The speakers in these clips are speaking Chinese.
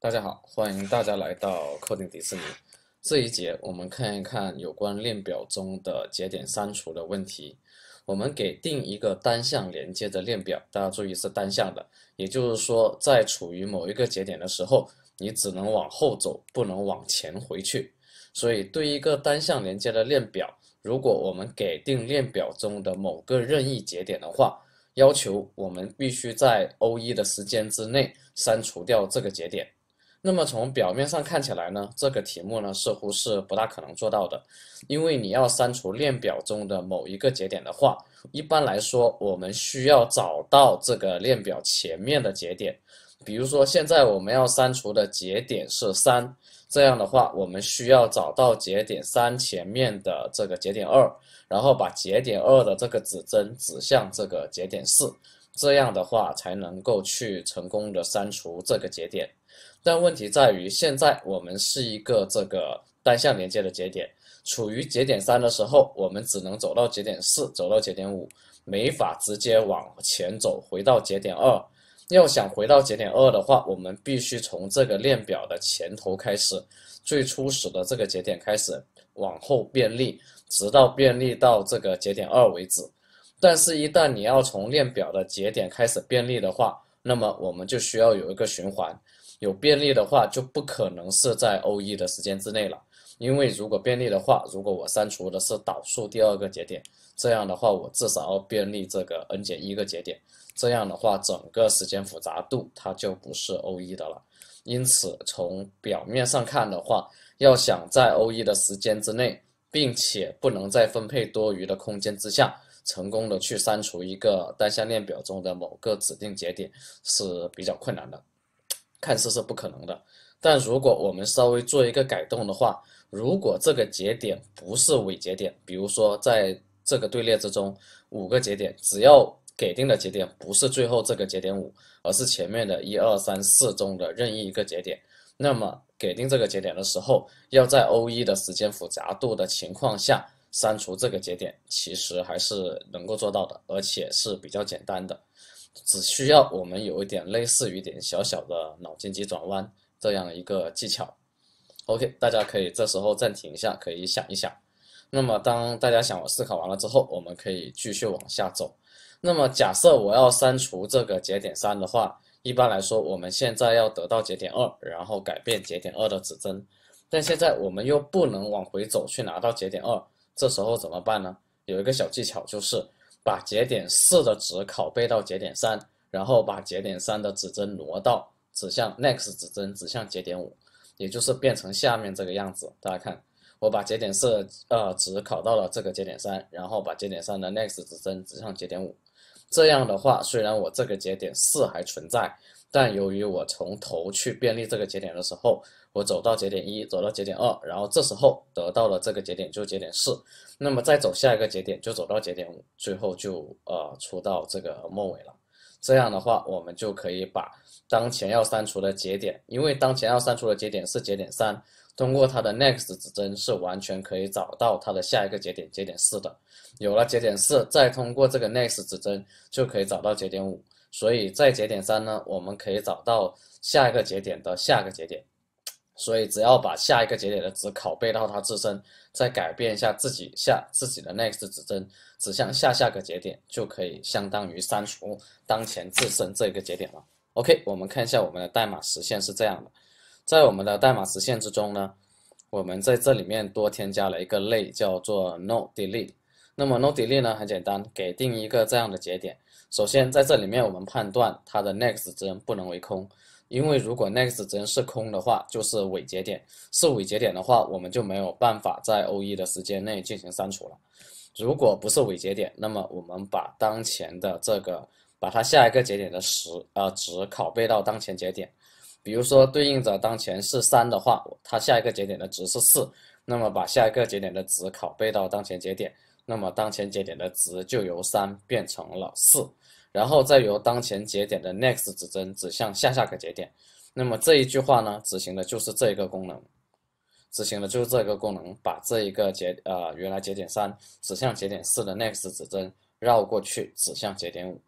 大家好，欢迎大家来到 c o d i n g 迪士尼。这一节我们看一看有关链表中的节点删除的问题。我们给定一个单向连接的链表，大家注意是单向的，也就是说，在处于某一个节点的时候，你只能往后走，不能往前回去。所以，对一个单向连接的链表，如果我们给定链表中的某个任意节点的话，要求我们必须在 O 1的时间之内删除掉这个节点。那么从表面上看起来呢，这个题目呢似乎是不大可能做到的，因为你要删除链表中的某一个节点的话，一般来说我们需要找到这个链表前面的节点。比如说现在我们要删除的节点是三，这样的话我们需要找到节点三前面的这个节点二，然后把节点二的这个指针指向这个节点四，这样的话才能够去成功的删除这个节点。但问题在于，现在我们是一个这个单向连接的节点，处于节点三的时候，我们只能走到节点四，走到节点五，没法直接往前走，回到节点二。要想回到节点二的话，我们必须从这个链表的前头开始，最初始的这个节点开始往后便利，直到便利到这个节点二为止。但是，一旦你要从链表的节点开始便利的话，那么我们就需要有一个循环。有便利的话，就不可能是在 O(1) 的时间之内了。因为如果便利的话，如果我删除的是导数第二个节点，这样的话，我至少要便利这个 n 减一个节点。这样的话，整个时间复杂度它就不是 O(1) 的了。因此，从表面上看的话，要想在 O(1) 的时间之内，并且不能在分配多余的空间之下，成功的去删除一个单向链表中的某个指定节点，是比较困难的。看似是不可能的，但如果我们稍微做一个改动的话，如果这个节点不是尾节点，比如说在这个队列之中五个节点，只要给定的节点不是最后这个节点五，而是前面的一二三四中的任意一个节点，那么给定这个节点的时候，要在 O 一的时间复杂度的情况下删除这个节点，其实还是能够做到的，而且是比较简单的。只需要我们有一点类似于点小小的脑筋急转弯这样一个技巧，OK，大家可以这时候暂停一下，可以想一想。那么当大家想我思考完了之后，我们可以继续往下走。那么假设我要删除这个节点三的话，一般来说我们现在要得到节点二，然后改变节点二的指针。但现在我们又不能往回走去拿到节点二，这时候怎么办呢？有一个小技巧就是。把节点四的值拷贝到节点三，然后把节点三的指针挪到指向 next 指针指向节点五，也就是变成下面这个样子。大家看，我把节点四呃值拷到了这个节点三，然后把节点三的 next 指针指向节点五。这样的话，虽然我这个节点四还存在。但由于我从头去便利这个节点的时候，我走到节点一，走到节点二，然后这时候得到了这个节点就节点四，那么再走下一个节点就走到节点五，最后就呃出到这个末尾了。这样的话，我们就可以把当前要删除的节点，因为当前要删除的节点是节点三，通过它的 next 指针是完全可以找到它的下一个节点节点四的。有了节点四，再通过这个 next 指针就可以找到节点五。所以在节点三呢，我们可以找到下一个节点的下一个节点，所以只要把下一个节点的值拷贝到它自身，再改变一下自己下自己的 next 指针指向下下个节点，就可以相当于删除当前自身这一个节点了。OK，我们看一下我们的代码实现是这样的，在我们的代码实现之中呢，我们在这里面多添加了一个类叫做 n o d e l e t e 那么 NodeDelete 呢很简单，给定一个这样的节点。首先，在这里面我们判断它的 next 值不能为空，因为如果 next 值是空的话，就是尾节点。是尾节点的话，我们就没有办法在 O(1) 的时间内进行删除了。如果不是尾节点，那么我们把当前的这个，把它下一个节点的时呃，值拷贝到当前节点。比如说对应着当前是三的话，它下一个节点的值是四，那么把下一个节点的值拷贝到当前节点，那么当前节点的值就由三变成了四。然后再由当前节点的 next 指针指向下下个节点，那么这一句话呢，执行的就是这一个功能，执行的就是这个功能，把这一个节呃原来节点三指向节点四的 next 指针绕过去指向节点五，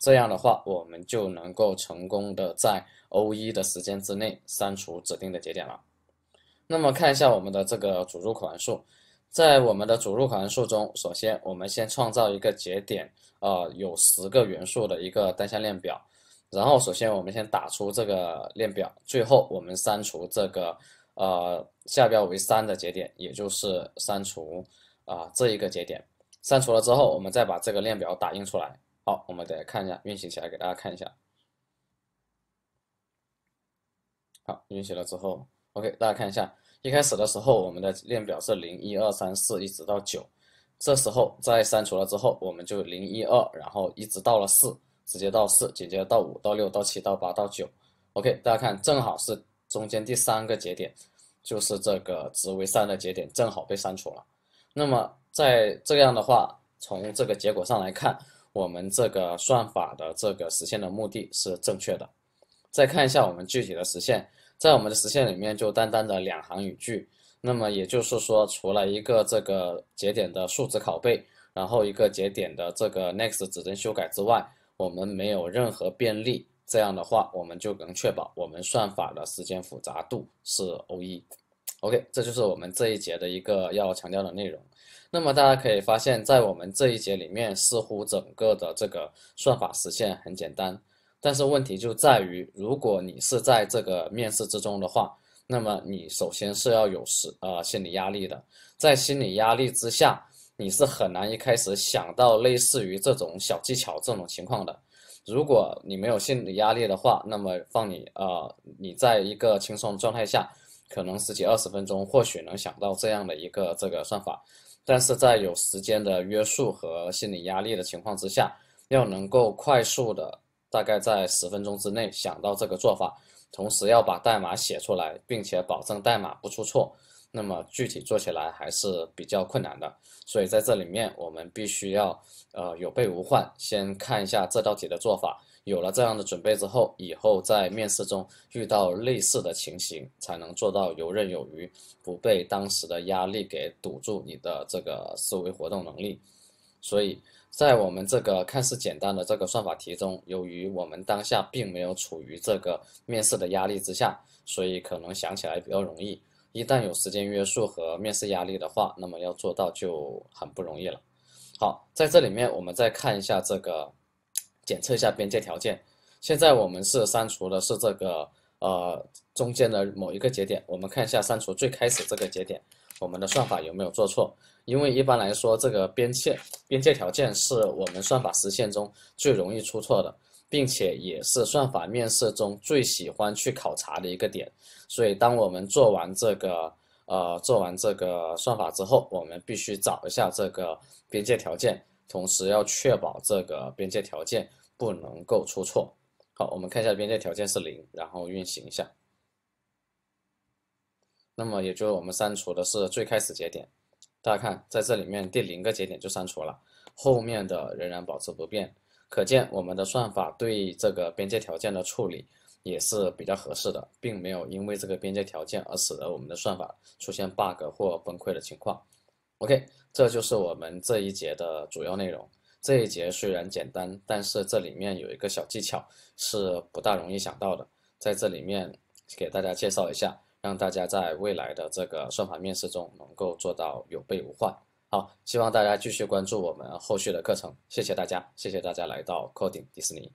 这样的话我们就能够成功的在 O 一的时间之内删除指定的节点了。那么看一下我们的这个主入口函数。在我们的主入函数中，首先我们先创造一个节点，呃，有十个元素的一个单向链表。然后首先我们先打出这个链表，最后我们删除这个，呃，下标为三的节点，也就是删除啊这一个节点。删除了之后，我们再把这个链表打印出来。好，我们等下看一下运行起来，给大家看一下。好，运行了之后，OK，大家看一下。一开始的时候，我们的链表是零一二三四一直到九，这时候在删除了之后，我们就零一二，然后一直到了四，直接到四，紧接着到五到六到七到八到九。OK，大家看，正好是中间第三个节点，就是这个值为三的节点正好被删除了。那么在这样的话，从这个结果上来看，我们这个算法的这个实现的目的是正确的。再看一下我们具体的实现。在我们的实现里面，就单单的两行语句。那么也就是说，除了一个这个节点的数值拷贝，然后一个节点的这个 next 指针修改之外，我们没有任何便利。这样的话，我们就能确保我们算法的时间复杂度是 O(1)。OK，这就是我们这一节的一个要强调的内容。那么大家可以发现，在我们这一节里面，似乎整个的这个算法实现很简单。但是问题就在于，如果你是在这个面试之中的话，那么你首先是要有是呃心理压力的，在心理压力之下，你是很难一开始想到类似于这种小技巧这种情况的。如果你没有心理压力的话，那么放你呃你在一个轻松状态下，可能十几二十分钟或许能想到这样的一个这个算法，但是在有时间的约束和心理压力的情况之下，要能够快速的。大概在十分钟之内想到这个做法，同时要把代码写出来，并且保证代码不出错。那么具体做起来还是比较困难的，所以在这里面我们必须要呃有备无患，先看一下这道题的做法。有了这样的准备之后，以后在面试中遇到类似的情形，才能做到游刃有余，不被当时的压力给堵住你的这个思维活动能力。所以在我们这个看似简单的这个算法题中，由于我们当下并没有处于这个面试的压力之下，所以可能想起来比较容易。一旦有时间约束和面试压力的话，那么要做到就很不容易了。好，在这里面我们再看一下这个，检测一下边界条件。现在我们是删除的是这个呃中间的某一个节点，我们看一下删除最开始这个节点，我们的算法有没有做错？因为一般来说，这个边界边界条件是我们算法实现中最容易出错的，并且也是算法面试中最喜欢去考察的一个点。所以，当我们做完这个呃做完这个算法之后，我们必须找一下这个边界条件，同时要确保这个边界条件不能够出错。好，我们看一下边界条件是零，然后运行一下。那么，也就我们删除的是最开始节点。大家看，在这里面第零个节点就删除了，后面的仍然保持不变。可见我们的算法对这个边界条件的处理也是比较合适的，并没有因为这个边界条件而使得我们的算法出现 bug 或崩溃的情况。OK，这就是我们这一节的主要内容。这一节虽然简单，但是这里面有一个小技巧是不大容易想到的，在这里面给大家介绍一下。让大家在未来的这个算法面试中能够做到有备无患。好，希望大家继续关注我们后续的课程。谢谢大家，谢谢大家来到 Coding 迪士尼。